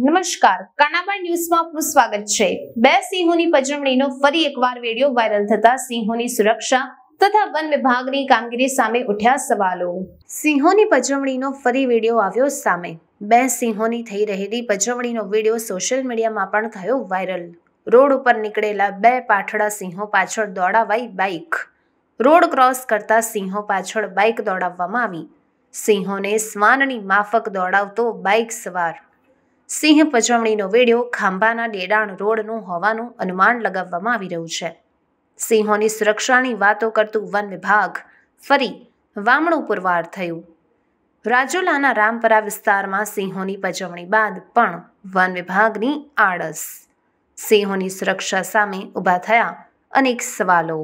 નમસ્કાર કાનાબા ન્યૂઝમાં આપનું સ્વાગત છે બે સિંહોની પજવણીનો ફરી એકવાર વિડિયો વાયરલ થતા સિંહોની સુરક્ષા તથા વન વિભાગની કામગીરી સામે ઉઠ્યા સવાલો સિંહોની પજવણીનો ફરી વિડિયો આવ્યો સામે બે સિંહોની થઈ રહેલી પજવણીનો વિડિયો સોશિયલ મીડિયામાં પણ થયો વાયરલ રોડ ઉપર નીકળેલા બે પાઠડા સિંહો પાછળ દોડાવાઈ બાઇક રોડ ક્રોસ કરતા સિંહો પાછળ બાઇક દોડાવવામાં આવી સિંહોને સ્વાનની માફક દોડાવતો બાઇક સવાર સિંહ પજવણીનો વિડીયો ખાંભાના ડેડાણ રોડનું હોવાનું અનુમાન લગાવવામાં આવી રહ્યું છે સિંહોની સુરક્ષાની વાતો કરતું વન વિભાગ ફરી વામણું પુરવાર થયું રાજુલાના રામપરા વિસ્તારમાં સિંહોની પજવણી બાદ પણ વન વિભાગની આળસ સિંહોની સુરક્ષા સામે ઊભા થયા અનેક સવાલો